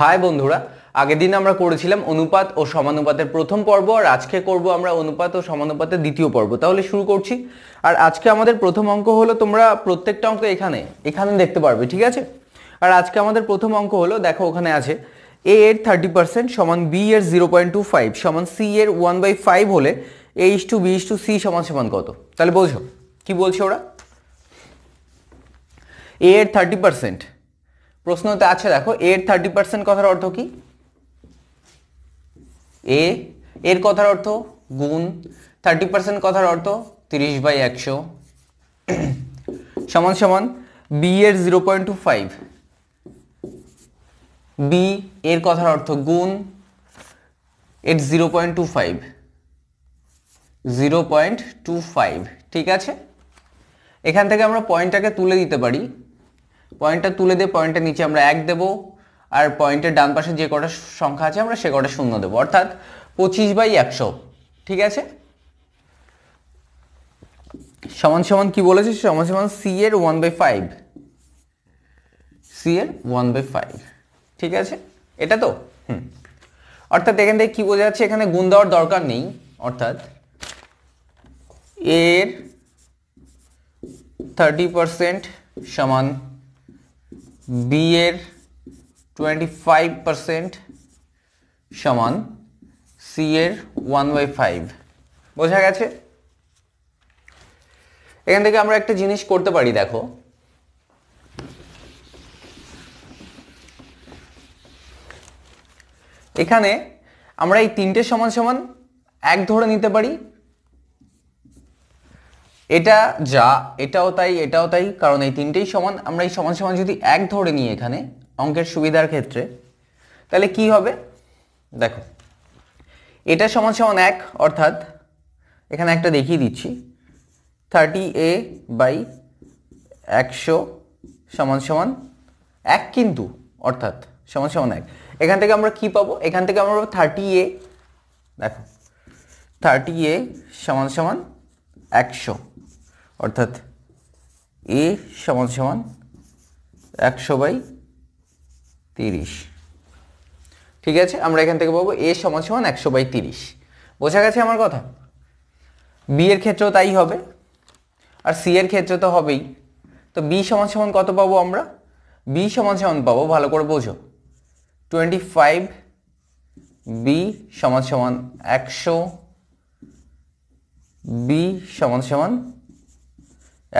high বন্ধুরা আগের দিন আমরা করেছিলাম অনুপাত ও সমানুপাতের প্রথম পর্ব আর আজকে করব আমরা অনুপাত ও সমানুপাতের দ্বিতীয় পর্ব তাহলে শুরু করছি আর আজকে আমাদের প্রথম অঙ্ক হলো তোমরা প্রত্যেকটা অঙ্ক এখানে এখানে দেখতে পারবে ঠিক আছে আর আজকে আমাদের প্রথম অঙ্ক হলো দেখো ওখানে আছে এ এর থার্টি পার্সেন্ট সমান বি এর জিরো পয়েন্ট টু ফাইভ সমান সি এর ওয়ান বাই ফাইভ হলে A is to B is to C সমান সমান কত তাহলে বলছো কি বলছে ওরা এ এর থার্টি পার্সেন্ট প্রশ্নতে আছে দেখো এর থার্টি পার্সেন্ট কথার অর্থ কি এ এর কথার অর্থ গুণ থার্টি পার্সেন্ট কথার অর্থ তিরিশ বাই একশো সমান সমান বি এর zero point two five B এর কথার অর্থ গুণ এর zero point two five zero point two five ঠিক আছে এখান থেকে আমরা পয়েন্টটাকে তুলে দিতে পারি পয়েন্টটা তুলে দিয়ে পয়েন্টের নিচে আমরা এক দেবো আর পয়েন্টের ডান পাশে যে কটা সংখ্যা আছে আমরা সে কটা শূন্য দেবো অর্থাৎ পঁচিশ বাই একশো ঠিক আছে সমান সমান কি বলেছে সমান সমান সি এর ওয়ান বাই ফাইভ সি এর ওয়ান বাই ফাইভ ঠিক আছে এটা তো হুম অর্থাৎ এখান থেকে কী বোঝা যাচ্ছে এখানে গুণ দেওয়ার দরকার নেই অর্থাৎ এর থার্টি পারসেন্ট সমান বি এর টোয়েন্টি ফাইভ পারসেন্ট সমান সি এর ওয়ান বাই ফাইভ বোঝা গেছে এখান থেকে আমরা একটা জিনিস করতে পারি দেখো এখানে আমরা এই তিনটে সমান সমান এক ধরে নিতে পারি এটা যা এটাও তাই এটাও তাই কারণ এই তিনটেই সমান আমরা এই সমান সমান যদি এক ধরে নিই এখানে অঙ্কের সুবিধার ক্ষেত্রে তাহলে কি হবে দেখো এটা সমান সমান এক অর্থাৎ এখানে একটা দেখিয়ে দিচ্ছি থার্টি এ বাই একশো সমান সমান এক কিন্তু অর্থাৎ সমান সমান এক এখান থেকে আমরা কি পাবো এখান থেকে আমরা পাবো থার্টি এ দেখো থার্টি এ সমান সমান একশো অর্থাৎ এ সমান সমান একশো বাই তিরিশ ঠিক আছে আমরা এখান থেকে পাবো এ সমান সমান একশো বাই তিরিশ বোঝা গেছে আমার কথা বি এর ক্ষেত্রেও তাই হবে আর সি এর ক্ষেত্রে তো হবেই তো বি সমান সমান কত পাবো আমরা বি সমান সমান পাবো ভালো করে বোঝো টোয়েন্টি ফাইভ বি সমান সমান একশো বি সমান সমান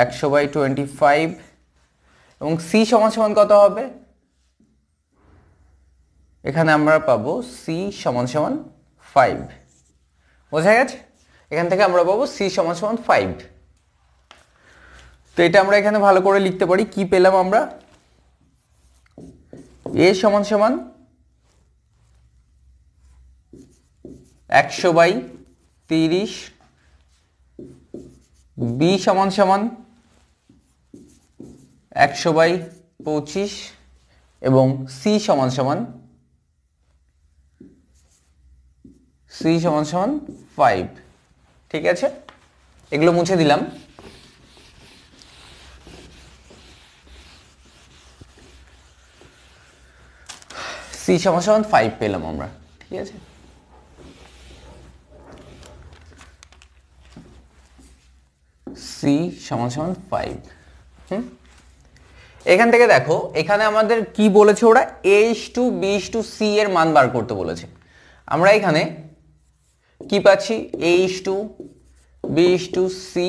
একশো বাই টোয়েন্টি ফাইভ এবং সি সমান সমান কত হবে এখানে আমরা পাবো সি সমান সমান ফাইভ বোঝা গেছে এখান থেকে আমরা পাবো সি সমান সমান ফাইভ তো এটা আমরা এখানে ভালো করে লিখতে পারি কি পেলাম আমরা এ সমান সমান একশো বাই তিরিশ বি সমান সমান একশো বাই পঁচিশ এবং সি সমান সমান সি সমান সমান ফাইভ ঠিক আছে এগুলো মুছে দিলাম সি সমান সমান ফাইভ পেলাম আমরা ঠিক আছে সি সমান সমান ফাইভ হুম এখান থেকে দেখো এখানে আমাদের কি বলেছে ওরা H to B's to C এর মান বার করতে বলেছে আমরা এখানে কি পাচ্ছি H to B's to C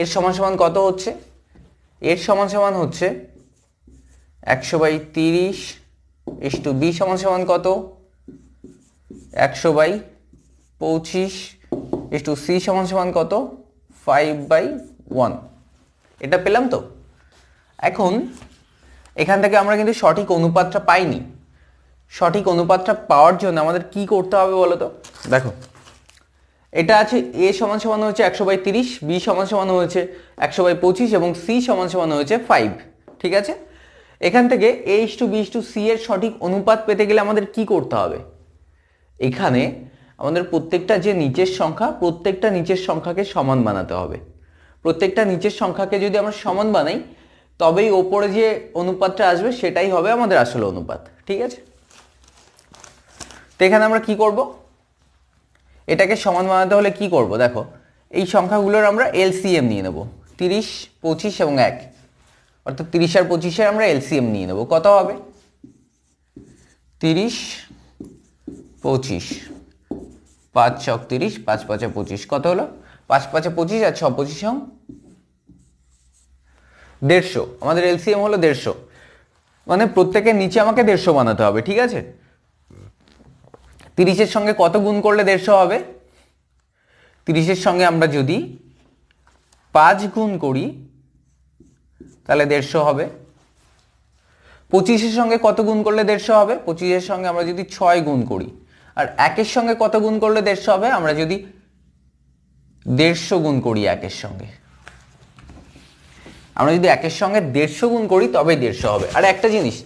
এর সমান সমান কত হচ্ছে এর সমান সমান হচ্ছে একশো বাই তিরিশ এস টু বি সমান সমান কত একশো বাই পঁচিশ এস টু সি সমান সমান কত ফাইভ বাই ওয়ান এটা পেলাম তো এখন এখান থেকে আমরা কিন্তু সঠিক অনুপাতটা পাইনি সঠিক অনুপাতটা পাওয়ার জন্য আমাদের কি করতে হবে বলো তো দেখো এটা আছে এ সমান সমান হয়েছে একশো বাই তিরিশ বি সমান সমান হয়েছে একশো বাই পঁচিশ এবং সি সমান সমান হয়েছে ফাইভ ঠিক আছে এখান থেকে A is to B's to C এর সঠিক অনুপাত পেতে গেলে আমাদের কি করতে হবে এখানে আমাদের প্রত্যেকটা যে নিচের সংখ্যা প্রত্যেকটা নিচের সংখ্যাকে সমান বানাতে হবে প্রত্যেকটা নিচের সংখ্যাকে যদি আমরা সমান বানাই তবেই ওপরে যে অনুপাতটা আসবে সেটাই হবে আমাদের আসল অনুপাত ঠিক আছে তো এখানে আমরা কি করব এটাকে সমান বানাতে হলে কি করব দেখো এই সংখ্যাগুলোর আমরা এলসিএম নিয়ে নেব তিরিশ পঁচিশ এবং এক অর্থাৎ তিরিশ আর পঁচিশের আমরা এলসিএম নিয়ে নেব কত হবে তিরিশ পঁচিশ পাঁচ ছক তিরিশ পাঁচ পাঁচে পঁচিশ কত হলো পাঁচ পাঁচে পঁচিশ আর ছ পঁচিশ দেড়শো আমাদের এলসিএম হলো দেড়শো মানে প্রত্যেকের নিচে আমাকে দেড়শো বানাতে হবে ঠিক আছে তিরিশের সঙ্গে কত গুণ করলে দেড়শো হবে তিরিশের সঙ্গে আমরা যদি পাঁচ গুণ করি তাহলে দেড়শো হবে পঁচিশের সঙ্গে কত গুণ করলে দেড়শো হবে পঁচিশের সঙ্গে আমরা যদি ছয় গুণ করি আর একের সঙ্গে কত গুণ করলে দেড়শো হবে আমরা যদি দেড়শো গুণ করি একের সঙ্গে আমরা যদি একের সঙ্গে দেড়শো গুণ করি তবে দেড়শো হবে আর একটা জিনিস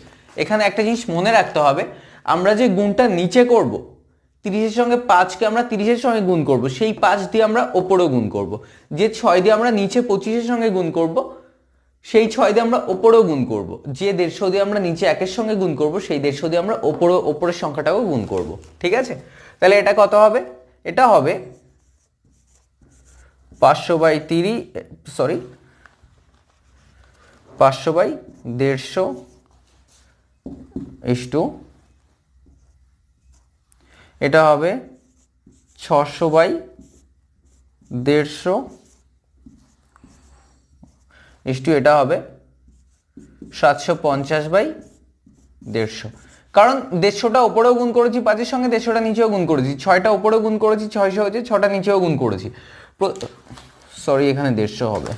এখানে একটা জিনিস মনে রাখতে হবে আমরা যে গুণটা নিচে করব তিরিশের সঙ্গে পাঁচকে আমরা তিরিশের সঙ্গে গুণ করব সেই পাঁচ দিয়ে আমরা ওপরেও গুণ করব যে ছয় দিয়ে আমরা নিচে পঁচিশের সঙ্গে গুণ করব সেই ছয় দিয়ে আমরা ওপরেও গুণ করব যে দেড়শো দিয়ে আমরা নিচে একের সঙ্গে গুণ করব সেই দেড়শো দিয়ে আমরা ওপরে ওপরের সংখ্যাটাও গুণ করব ঠিক আছে তাহলে এটা কত হবে এটা হবে পাঁচশো বাই তিরিশ সরি পাঁচশো বাই দেড়শো ইস টু এটা হবে ছশো বাই দেড়শো ইস টু এটা হবে সাতশো পঞ্চাশ বাই দেড়শো কারণ দেড়শোটা ওপরেও গুণ করেছি পাঁচের সঙ্গে দেড়শোটা নিচেও গুণ করেছি ছয়টা ওপরেও গুণ করেছি ছয়শো হয়েছে ছটা নিচেও গুণ করেছি সরি এখানে দেড়শো হবে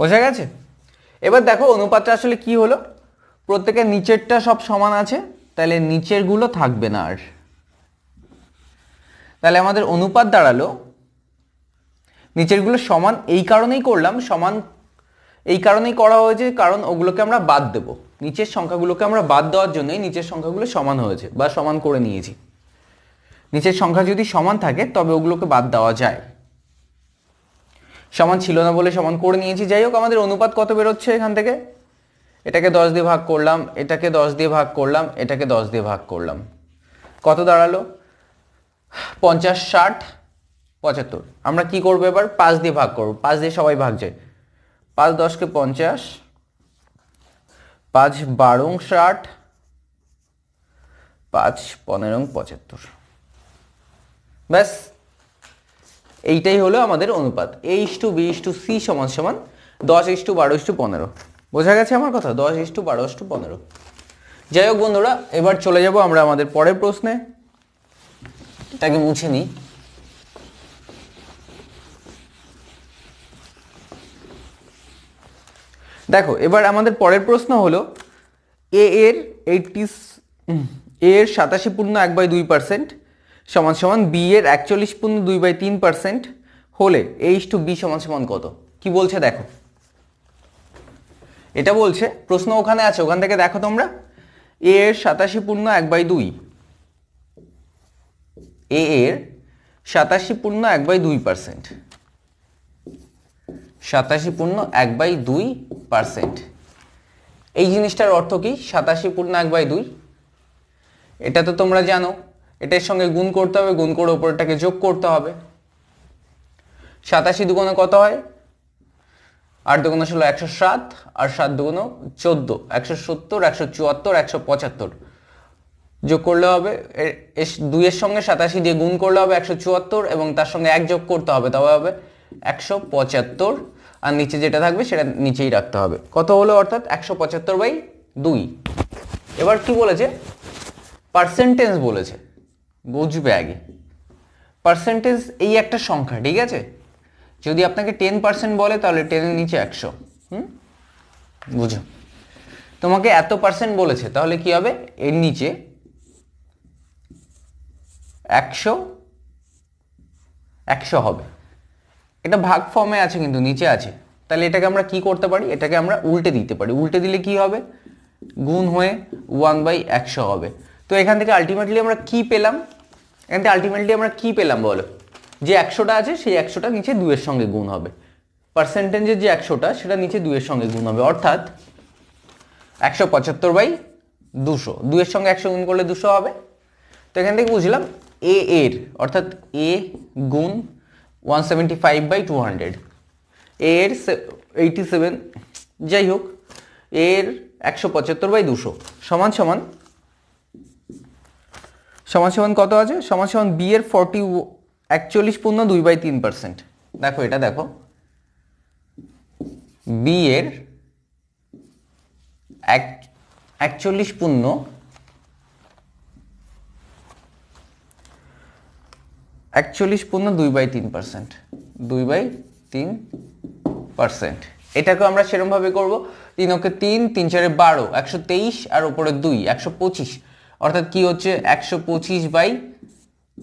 বোঝা গেছে এবার দেখো অনুপাতটা আসলে কি হলো প্রত্যেকের নিচেরটা সব সমান আছে তাহলে নিচেরগুলো থাকবে না আর তাহলে আমাদের অনুপাত দাঁড়ালো নিচেরগুলো সমান এই কারণেই করলাম সমান এই কারণেই করা হয়েছে কারণ ওগুলোকে আমরা বাদ দেব নিচের সংখ্যাগুলোকে আমরা বাদ দেওয়ার জন্যই নিচের সংখ্যাগুলো সমান হয়েছে বা সমান করে নিয়েছি নিচের সংখ্যা যদি সমান থাকে তবে ওগুলোকে বাদ দেওয়া যায় সমান ছিল না বলে সমান করে নিয়েছি যাই হোক আমাদের অনুপাত কত বেরোচ্ছে এখান থেকে এটাকে দশ দিয়ে ভাগ করলাম এটাকে দশ দিয়ে ভাগ করলাম এটাকে দশ দিয়ে ভাগ করলাম কত দাঁড়ালো পঞ্চাশ ষাট পঁচাত্তর আমরা কি করবো এবার পাঁচ দিয়ে ভাগ করবো পাঁচ দিয়ে সবাই ভাগ যায় পাঁচ দশকে পঞ্চাশ পাঁচ বারো ষাট পাঁচ পনেরো পঁচাত্তর ব্যাস এইটাই হলো আমাদের অনুপাত H to B is to C সমান সমান দশ ইস টু বারো ইস টু পনেরো বোঝা গেছে আমার কথা দশ ইস টু বারো ইস টু পনেরো যাই হোক বন্ধুরা এবার চলে যাব আমরা আমাদের পরের প্রশ্নে তাকে মুছে নিই দেখো এবার আমাদের পরের প্রশ্ন হলো এ এর এইটিস এর সাতাশি পূর্ণ এক বাই দুই পার্সেন্ট সমান সমান বি এর একচল্লিশ পূর্ণ দুই বাই তিন পার্সেন্ট হলে এইচ টু বি সমান সমান কত কি বলছে দেখো এটা বলছে প্রশ্ন ওখানে আছে ওখান থেকে দেখো তোমরা এ এর সাতাশি পূর্ণ এক বাই দুই এ এর সাতাশি পূর্ণ এক বাই দুই পার্সেন্ট সাতাশি পূর্ণ এক বাই দুই পার্সেন্ট এই জিনিসটার অর্থ কি সাতাশি পূর্ণ এক বাই দুই এটা তো তোমরা জানো এটার সঙ্গে গুণ করতে হবে গুণ করে ওপরটাকে যোগ করতে হবে সাতাশি দুগুণে কত হয় আট দুগুণ ষোলো একশো সাত আর সাত দুগুণ চোদ্দো একশো সত্তর একশো চুয়াত্তর একশো পঁচাত্তর যোগ করলে হবে দুইয়ের সঙ্গে সাতাশি দিয়ে গুণ করলে হবে একশো চুয়াত্তর এবং তার সঙ্গে এক যোগ করতে হবে তবে হবে একশো পঁচাত্তর আর নিচে যেটা থাকবে সেটা নিচেই রাখতে হবে কত হলো অর্থাৎ একশো পঁচাত্তর বাই দুই এবার কি বলেছে পার্সেন্টেজ বলেছে বুঝবে আগে পার্সেন্টেজ এই একটা সংখ্যা ঠিক আছে যদি আপনাকে টেন পার্সেন্ট বলে তাহলে টেনের নিচে একশো হুম বুঝো তোমাকে এত পার্সেন্ট বলেছে তাহলে কি হবে এর নিচে একশো একশো হবে এটা ভাগ ফর্মে আছে কিন্তু নিচে আছে তাহলে এটাকে আমরা কি করতে পারি এটাকে আমরা উল্টে দিতে পারি উল্টে দিলে কি হবে গুণ হয়ে ওয়ান বাই একশো হবে তো এখান থেকে আলটিমেটলি আমরা কি পেলাম এখান থেকে আলটিমেটলি আমরা কী পেলাম বলো যে একশোটা আছে সেই একশোটা নিচে দুয়ের সঙ্গে গুণ হবে পার্সেন্টেজের যে একশোটা সেটা নিচে দুয়ের সঙ্গে গুণ হবে অর্থাৎ একশো পঁচাত্তর বাই দুশো দুয়ের সঙ্গে একশো গুণ করলে দুশো হবে তো এখান থেকে বুঝলাম এ এর অর্থাৎ এ গুণ one seventy five by two hundred এর এইটি সেভেন যাই হোক এর একশো পঁচাত্তর বাই দুশো সমান সমান সমান কত আছে সমান সমান বি এর ফর্টি একচল্লিশ পূর্ণ দুই বাই তিন পার্সেন্ট দেখো এটা দেখো বি এর এক একচল্লিশ পূর্ণ একচল্লিশ পূর্ণ দুই বাই তিন পার্সেন্ট দুই বাই তিন পার্সেন্ট এটাকে আমরা সেরমভাবে করবো তিন ওকে তিন তিন চারে বারো একশো তেইশ আর ওপরে দুই একশো পঁচিশ অর্থাৎ কি হচ্ছে একশো পঁচিশ বাই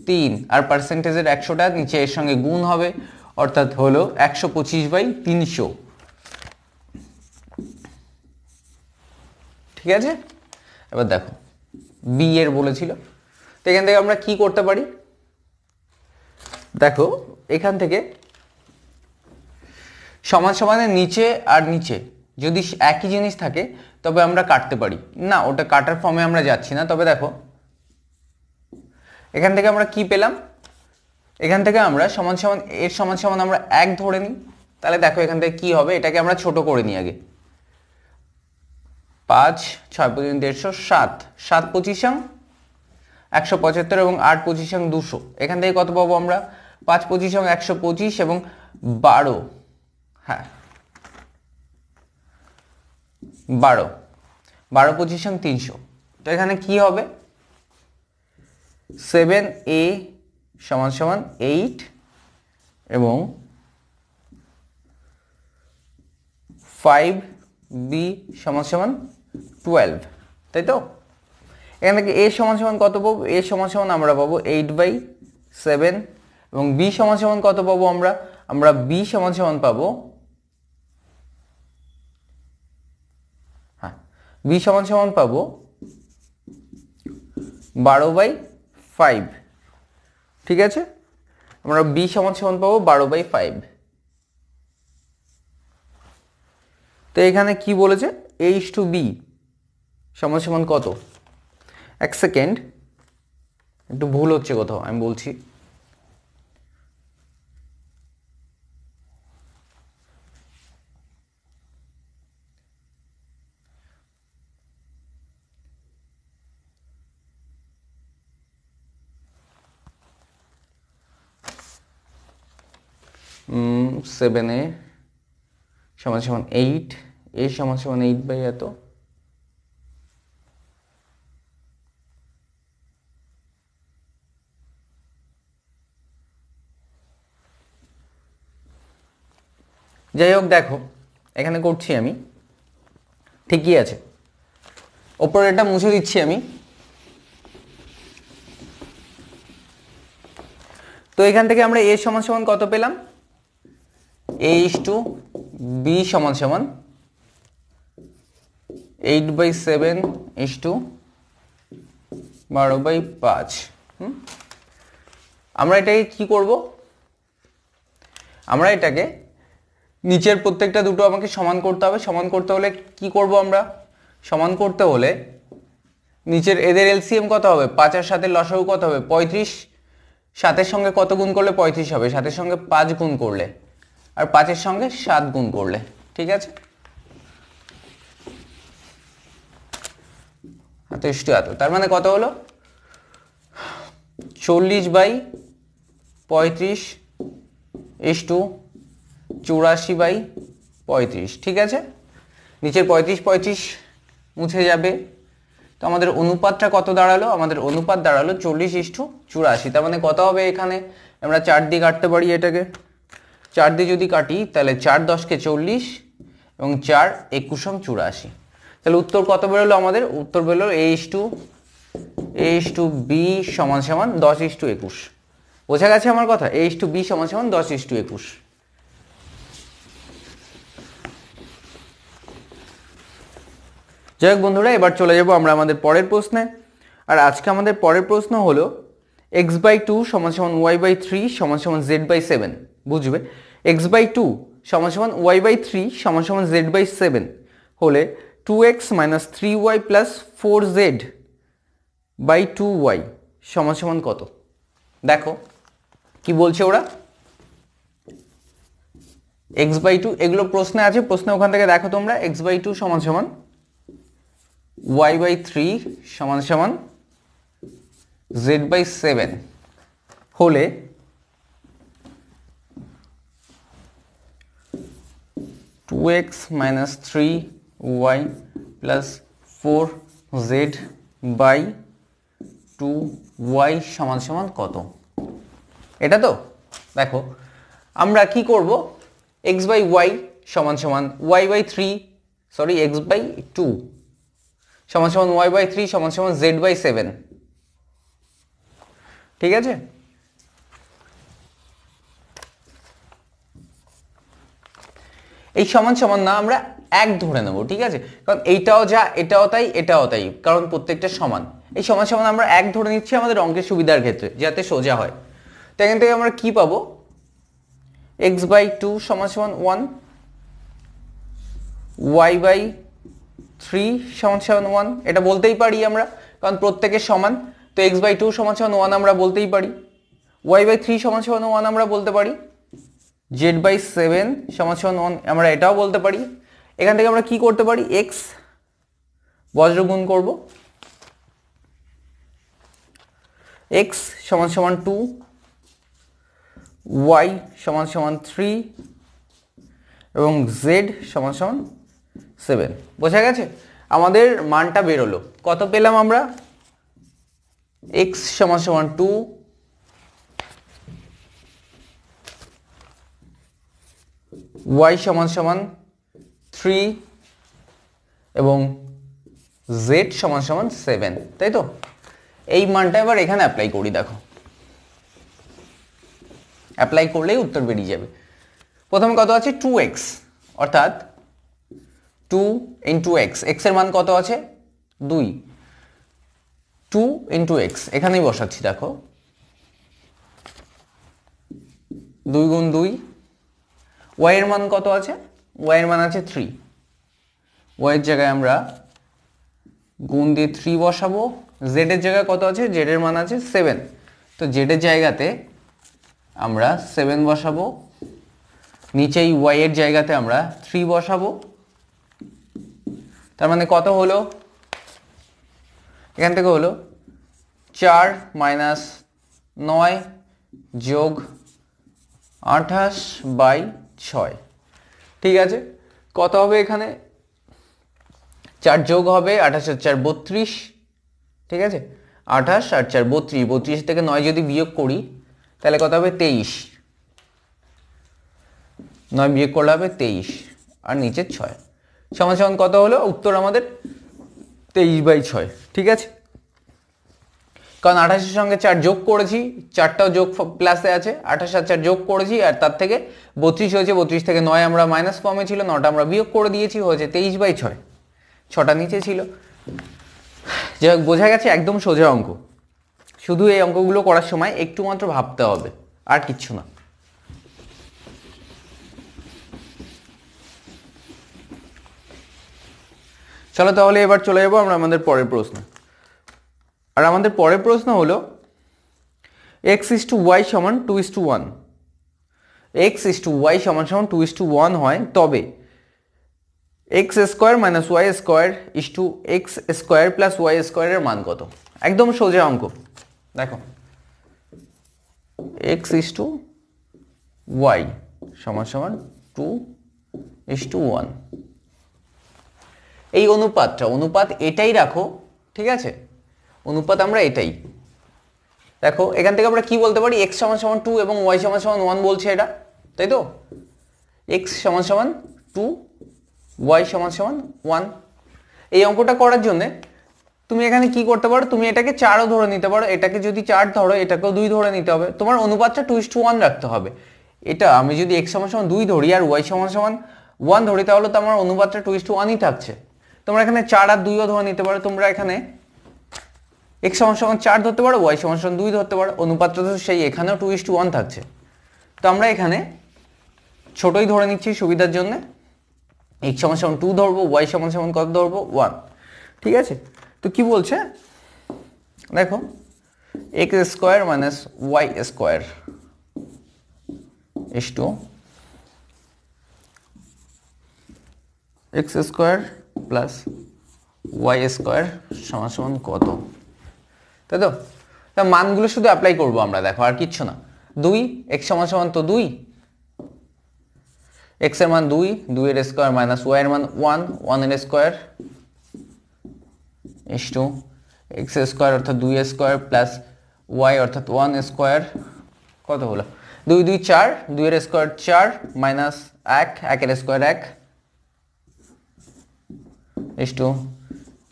তিন আর পার্সেন্টেজের একশোটা নিচে এর সঙ্গে গুণ হবে অর্থাৎ হলো একশো পঁচিশ বাই তিনশো ঠিক আছে এবার দেখো বি এর বলেছিল তো এখান থেকে আমরা কি করতে পারি দেখো এখান থেকে সমান সমানের নিচে আর নিচে যদি একই জিনিস থাকে তবে আমরা কাটতে পারি না ওটা কাটার ফর্মে আমরা যাচ্ছি না তবে দেখো এখান থেকে আমরা কি পেলাম এখান থেকে আমরা সমান সমান এর সমান সমান আমরা এক ধরে নিই তাহলে দেখো এখান থেকে কি হবে এটাকে আমরা ছোট করে নিই আগে পাঁচ ছয় পঁচিশ দেড়শো সাত সাত পঁচিশাং একশো পঁচাত্তর এবং আট পঁচিশাং দুশো এখান থেকে কত পাবো আমরা পাঁচ পঁচিশাং একশো পঁচিশ এবং বারো হ্যাঁ বারো বারো পজিশন তিনশো তো এখানে কি হবে সেভেন এ সমান সমান এইট এবং ফাইভ বি সমান সমান টুয়েলভ তাই তো এখানে থেকে এ সমান সমান কত পাবো এ সমান সমান আমরা পাবো এইট বাই সেভেন এবং বি সমান সমান কত পাবো আমরা আমরা বি সমান সমান পাবো বি সমান সমান পাবো বারো বাই ফাইভ ঠিক আছে আমরা বি সমান সমান পাবো বারো বাই ফাইভ তো এখানে কি বলেছে এইচ টু বি সমান সমান কত এক সেকেন্ড একটু ভুল হচ্ছে কোথাও আমি বলছি সেভেন এ সমান সমান এইট এ সমান সমান এইট বাই এত যাই হোক দেখো এখানে করছি আমি ঠিকই আছে ওপরে এটা মুছে দিচ্ছি আমি তো এখান থেকে আমরা এ সমান সমান কত পেলাম এইচ টু বি সমান সমান eight by seven H to বারো বাই পাঁচ আমরা এটাকে কি করব আমরা এটাকে নিচের প্রত্যেকটা দুটো আমাকে সমান করতে হবে সমান করতে হলে কি করব আমরা সমান করতে হলে নিচের এদের এলসিএম কত হবে পাঁচ আর সাতের লসাগু কত হবে পঁয়ত্রিশ সাতের সঙ্গে কত গুণ করলে পঁয়ত্রিশ হবে সাতের সঙ্গে পাঁচ গুণ করলে আর পাঁচের সঙ্গে সাত গুণ করলে ঠিক আছে এত তার মানে কত হলো চল্লিশ বাই পঁয়ত্রিশ এস টু চৌরাশি বাই পঁয়ত্রিশ ঠিক আছে নিচের পঁয়ত্রিশ পঁয়ত্রিশ মুছে যাবে তো আমাদের অনুপাতটা কত দাঁড়ালো আমাদের অনুপাত দাঁড়ালো চল্লিশ ইস টু চুরাশি তার মানে কত হবে এখানে আমরা চার দিয়ে কাটতে পারি এটাকে চার দিয়ে যদি কাটি তাহলে চার দশকে চল্লিশ এবং চার একুশ একুশম চুরাশি তাহলে উত্তর কত বেরোলো আমাদের উত্তর বেরোলো A is to H to B সমান সমান দশ ইস টু একুশ বোঝা গেছে আমার কথা এ ইস টু বি সমান সমান দশ ইস টু একুশ যাই হোক বন্ধুরা এবার চলে যাব আমরা আমাদের পরের প্রশ্নে আর আজকে আমাদের পরের প্রশ্ন হলো এক্স বাই টু সমান সমান ওয়াই বাই থ্রি সমান সমান জেড বাই সেভেন বুঝবে এক্স বাই টু সমান সমান ওয়াই বাই থ্রি সমান সমান জেড বাই সেভেন হলে two X minus three Y plus four Z by two Y সমান সমান কত দেখো কি বলছে ওরা এক্স বাই টু এগুলো প্রশ্নে আছে প্রশ্নে ওখান থেকে দেখো তোমরা এক্স বাই টু সমান সমান ওয়াই বাই থ্রি সমান সমান জেড বাই সেভেন হলে two X minus three Y plus four Z by two Y সমান সমান কত এটা তো দেখো আমরা কি করব এক্স বাই ওয়াই সমান সমান Y by three sorry X by two সমান সমান ওয়াই বাই থ্রি সমান সমান জেড বাই সেভেন ঠিক আছে এই সমান সমান না আমরা এক ধরে নেব ঠিক আছে কারণ এইটাও যা এটাও তাই এটাও তাই কারণ প্রত্যেকটা সমান এই সমান সমান আমরা এক ধরে নিচ্ছি আমাদের অঙ্কের সুবিধার ক্ষেত্রে যাতে সোজা হয় তো এখান থেকে আমরা কি পাবো এক্স বাই টু সমান সমান ওয়ান ওয়াই বাই থ্রি সমান সমান ওয়ান এটা বলতেই পারি আমরা কারণ প্রত্যেকের সমান তো এক্স বাই টু সমান সমান ওয়ান আমরা বলতেই পারি ওয়াই বাই থ্রি সমান সমান ওয়ান আমরা বলতে পারি জেড বাই সেভেন সমাচন অন আমরা এটাও বলতে পারি এখান থেকে আমরা কি করতে পারি এক্স বজ্রগুণ করব এক্স সমান সমান টু ওয়াই সমান সমান থ্রি এবং জেড সমান সমান সেভেন বোঝা গেছে আমাদের মানটা বেরোলো কত পেলাম আমরা এক্স সমান সমান টু ওয়াই সমান সমান থ্রি এবং জেড সমান সমান সেভেন তাই তো এই মানটা এবার এখানে অ্যাপ্লাই করি দেখো অ্যাপ্লাই করলেই উত্তর বেরিয়ে যাবে প্রথমে কত আছে টু এক্স অর্থাৎ টু ইন্টু এক্স এক্সের মান কত আছে দুই টু ইন্টু এক্স এখানেই বসাচ্ছি দেখো দুই গুণ দুই ওয়াই এর মান কত আছে ওয়াই এর মান আছে থ্রি ওয়াইয়ের জায়গায় আমরা গুণ দিয়ে থ্রি বসাবো জেডের জায়গায় কত আছে জেডের মান আছে সেভেন তো জেডের জায়গাতে আমরা সেভেন বসাবো নিচেই ওয়াইয়ের জায়গাতে আমরা থ্রি বসাবো তার মানে কত হলো এখান থেকে হলো চার মাইনাস নয় যোগ আঠাশ বাই ছয় ঠিক আছে কত হবে এখানে চার যোগ হবে আঠাশ আর চার বত্রিশ ঠিক আছে আঠাশ আর চার বত্রিশ বত্রিশ থেকে নয় যদি বিয়োগ করি তাহলে কত হবে তেইশ নয় বিয়োগ করলে হবে তেইশ আর নিচের ছয় সমান সমান কত হলো উত্তর আমাদের তেইশ বাই ছয় ঠিক আছে কারণ আঠাশের সঙ্গে চার যোগ করেছি চারটাও যোগ প্লাসে আছে আঠাশ আর চার যোগ করেছি আর তার থেকে বত্রিশ হয়েছে বত্রিশ থেকে নয় আমরা মাইনাস কমে ছিল নটা আমরা বিয়োগ করে দিয়েছি হয়েছে তেইশ বাই ছয় ছটা নিচে ছিল যাই হোক বোঝা গেছে একদম সোজা অঙ্ক শুধু এই অঙ্কগুলো করার সময় একটু মাত্র ভাবতে হবে আর কিচ্ছু না চলো তাহলে এবার চলে যাবো আমরা আমাদের পরের প্রশ্ন আর আমাদের পরের প্রশ্ন হলো এক্স ইস টু ওয়াই সমান two is to one X is to Y সমান সমান টু ইস টু ওয়ান হয় তবে X square minus Y square is to X square plus Y স্কোয়ারের মান কত একদম সোজা অঙ্ক দেখো এক্স ইস টু ওয়াই সমান সমান টু ইস টু ওয়ান এই অনুপাতটা অনুপাত এটাই রাখো ঠিক আছে অনুপাত আমরা এটাই দেখো এখান থেকে আমরা কি বলতে পারি এক্স সমান সমান টু এবং ওয়াই সমান সমান ওয়ান বলছে এটা তাই তো এক্স সমান সমান টু ওয়াই সমান সমান ওয়ান এই অঙ্কটা করার জন্যে তুমি এখানে কি করতে পারো তুমি এটাকে চারও ধরে নিতে পারো এটাকে যদি চার ধরো এটাকেও দুই ধরে নিতে হবে তোমার অনুপাতটা টু ইস টু ওয়ান রাখতে হবে এটা আমি যদি এক্স সমান সমান দুই ধরি আর ওয়াই সমান সমান ওয়ান ধরি তাহলে তো আমার অনুপাতটা টু ইস টু ওয়ানই থাকছে তোমরা এখানে চার আর দুইও ধরে নিতে পারো তোমরা এখানে এক্স সমান সমান চার ধরতে পারো ওয়াই সমান সমান দুই ধরতে পারো অনুপাতটা তো সেই এখানেও টু ইস টু ওয়ান থাকছে তো আমরা এখানে ছোটোই ধরে নিচ্ছি সুবিধার জন্যে এক্স সমান সমান টু ধরবো ওয়াই সমান সমান কত ধরবো ওয়ান ঠিক আছে তো কি বলছে দেখো X square minus Y square is to X square plus Y square সমান সমান কত তাই তো তা মানগুলো শুধু অ্যাপ্লাই করবো আমরা দেখো আর কিচ্ছু না দুই এক্স সমান সমান তো দুই এক্স এর মান দুই দুই এর স্কোয়ার মাইনাস ওয়াই এর মান ওয়ান ওয়ান এর square is to X square অর্থাৎ দুই স্কোয়ার প্লাস ওয়াই অর্থাৎ ওয়ান স্কোয়ার কত হলো দুই দুই চার দুই এর স্কোয়ার চার মাইনাস এক একের স্কোয়ার এক এস টু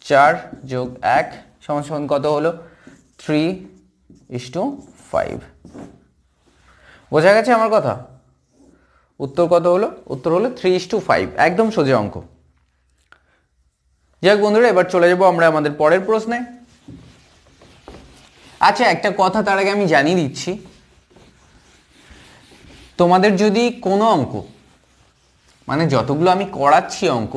চার যোগ এক সমান সমান কত হলো থ্রি ইস টু ফাইভ বোঝা গেছে আমার কথা উত্তর কত হলো উত্তর হলো থ্রি ইস টু ফাইভ একদম সোজা অঙ্ক যাক বন্ধুরা এবার চলে যাবো আমরা আমাদের পরের প্রশ্নে আচ্ছা একটা কথা তার আগে আমি জানিয়ে দিচ্ছি তোমাদের যদি কোনো অঙ্ক মানে যতগুলো আমি করাচ্ছি অঙ্ক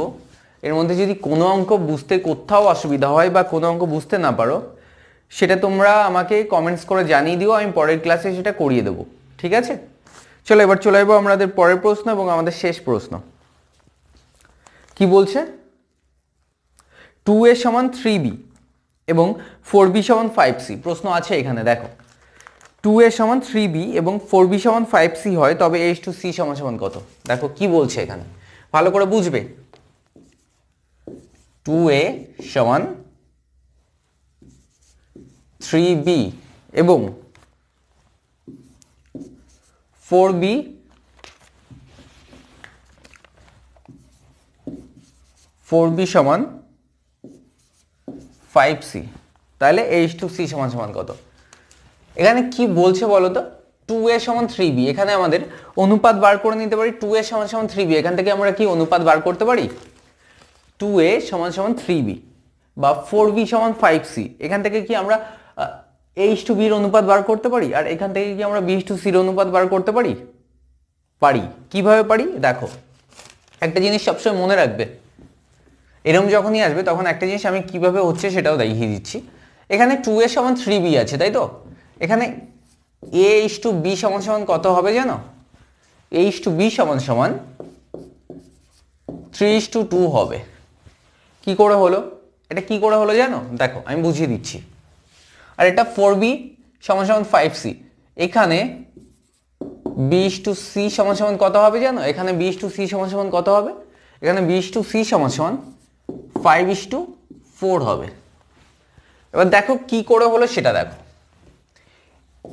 এর মধ্যে যদি কোনো অঙ্ক বুঝতে কোথাও অসুবিধা হয় বা কোনো অঙ্ক বুঝতে না পারো সেটা তোমরা আমাকে কমেন্টস করে জানিয়ে দিও আমি পরের ক্লাসে সেটা করিয়ে দেবো ঠিক আছে চলো এবার চলে যাবো আমাদের পরের প্রশ্ন এবং আমাদের শেষ প্রশ্ন কি বলছে টু এ সমান থ্রি বি এবং ফোর বি সমান ফাইভ সি প্রশ্ন আছে এখানে দেখো টু এ সমান থ্রি বি এবং ফোর বি সমান ফাইভ সি হয় তবে এইচ টু সি সমান সমান কত দেখো কি বলছে এখানে ভালো করে বুঝবে টু এ সমান থ্রি বি এবং ফোর বি ফোর বি সমান ফাইভ সি তাহলে এইচ টু সি সমান সমান কত এখানে কি বলছে বলো তো টু এ সমান থ্রি বি এখানে আমাদের অনুপাত বার করে নিতে পারি টু এ সমান সমান থ্রি বি এখান থেকে আমরা কি অনুপাত বার করতে পারি টু এ সমান সমান থ্রি বি বা ফোর বি সমান ফাইভ সি এখান থেকে কি আমরা এইচ টু বির অনুপাত বার করতে পারি আর এখান থেকে কি আমরা বিশ টু সির অনুপাত বার করতে পারি পারি কিভাবে পারি দেখো একটা জিনিস সবসময় মনে রাখবে এরম যখনই আসবে তখন একটা জিনিস আমি কিভাবে হচ্ছে সেটাও দেখিয়ে দিচ্ছি এখানে টু এর সমান থ্রি বি আছে তাই তো এখানে এ এইচ টু বি সমান সমান কত হবে যেন এইচ টু বি সমান সমান থ্রি ইস টু টু হবে কি করে হলো এটা কি করে হলো জানো দেখো আমি বুঝিয়ে দিচ্ছি আর এটা ফোর বি সমান সমান ফাইভ সি এখানে বিশ টু সি সমান সমান কত হবে জানো এখানে বিশ টু সি সমান সমান কত হবে এখানে বিশ টু সি সমান সমান ফাইভ ইস টু ফোর হবে এবার দেখো কি করে হলো সেটা দেখো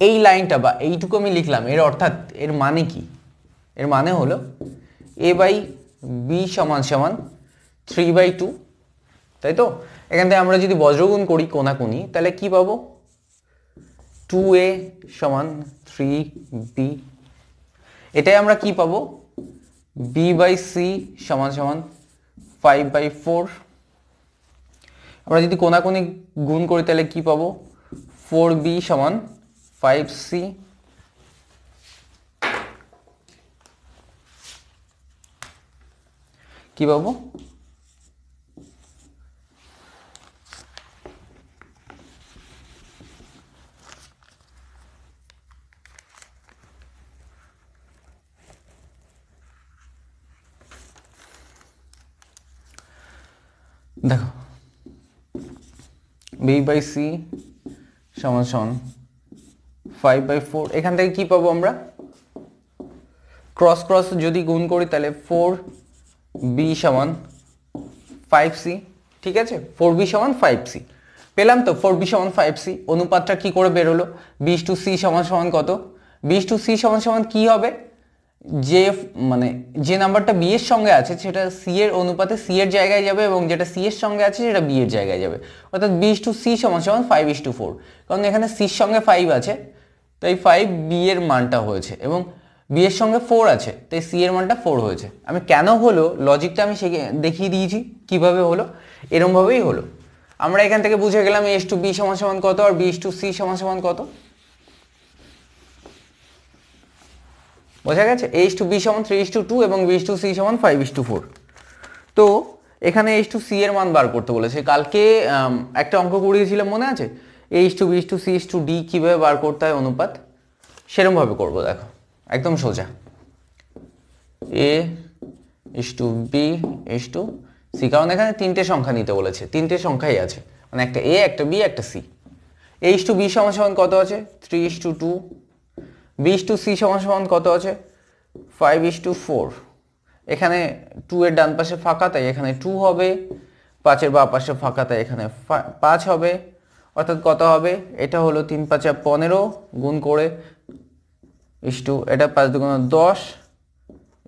এই লাইনটা বা এইটুকু আমি লিখলাম এর অর্থাৎ এর মানে কি এর মানে হলো এ বাই বি সমান সমান থ্রি বাই টু তাই তো এখান থেকে আমরা যদি বজ্রগুণ করি কোনাকুনি তাহলে কি পাবো টু এ সমান থ্রি বি এটাই আমরা কি পাবো বি বাই সি সমান সমান ফাইভ বাই ফোর আমরা যদি কোনাকোনি গুণ করি তাহলে কি পাবো ফোর বি সমান ফাইভ সি কি পাবো দেখো বি বাই সি সমান সমান ফাইভ বাই ফোর এখান থেকে কী পাবো আমরা ক্রস ক্রস যদি গুণ করি তাহলে ফোর বি সমান ফাইভ সি ঠিক আছে ফোর বি সমান ফাইভ সি পেলাম তো ফোর বি সমান ফাইভ সি অনুপাতটা কী করে বেরোলো বিশ টু সি সমান সমান কত বিশ টু সি সমান সমান কী হবে যে মানে যে নাম্বারটা বি এর সঙ্গে আছে সেটা সি এর অনুপাতে সি এর জায়গায় যাবে এবং যেটা সি এর সঙ্গে আছে সেটা বি এর জায়গায় যাবে অর্থাৎ বি টু সি সমান সমান ফাইভ ইস টু ফোর কারণ এখানে সির সঙ্গে ফাইভ আছে তাই ফাইভ বি এর মানটা হয়েছে এবং বি এর সঙ্গে ফোর আছে তাই সি এর মানটা ফোর হয়েছে আমি কেন হলো লজিকটা আমি সে দেখিয়ে দিয়েছি কিভাবে হলো এরমভাবেই হলো আমরা এখান থেকে বুঝে গেলাম এস টু বি সমান সমান কত আর বি টু সি সমান সমান কত বোঝা গেছে এইচ টু বি সমান থ্রি টু টু এবং বি টু সি সমান ফাইভ ইস টু ফোর তো এখানে এইচ টু সি এর মান বার করতে বলেছে কালকে একটা অঙ্ক করিয়েছিলাম মনে আছে H to B's to C to D কীভাবে বার করতে হয় অনুপাত সেরমভাবে করব দেখো একদম সোজা A is to B is to C কারণ এখানে তিনটে সংখ্যা নিতে বলেছে তিনটে সংখ্যাই আছে মানে একটা এ একটা বি একটা সি এইচ টু বি সমান সমান কত আছে three is to two B's to C সমান সমান কত আছে ফাইভ ইস টু ফোর এখানে টু এর ডান পাশে ফাঁকা তাই এখানে টু হবে পাঁচের বা পাশে ফাঁকা তাই এখানে পাঁচ হবে অর্থাৎ কত হবে এটা হলো তিন পাঁচা পনেরো গুণ করে ইস টু এটা পাঁচ দুগুণ দশ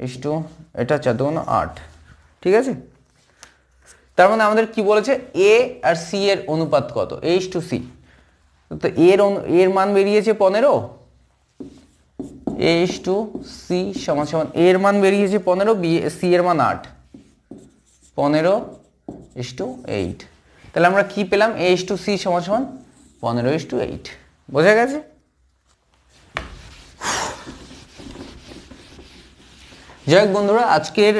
ইস টু এটা চার দুগুণ আট ঠিক আছে তার মানে আমাদের কি বলেছে এ আর সি এর অনুপাত কত এইচ টু সি তো এর এর মান বেরিয়েছে পনেরো এ এস টু সি সমান সমান এর মান বেরিয়েছে পনেরো বি সি এর মান আট পনেরো এস টু এইট তাহলে আমরা কি পেলাম এ এস টু সি সমান সমান পনেরো এস টু এইট বোঝা গেছে যাই হোক বন্ধুরা আজকের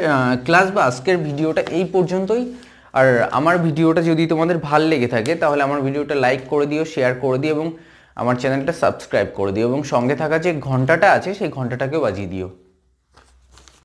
ক্লাস বা আজকের ভিডিওটা এই পর্যন্তই আর আমার ভিডিওটা যদি তোমাদের ভাল লেগে থাকে তাহলে আমার ভিডিওটা লাইক করে দিও শেয়ার করে দিও এবং আমার চ্যানেলটা সাবস্ক্রাইব করে দিও এবং সঙ্গে থাকা যে ঘন্টাটা আছে সেই ঘন্টাটাকেও বাজিয়ে দিও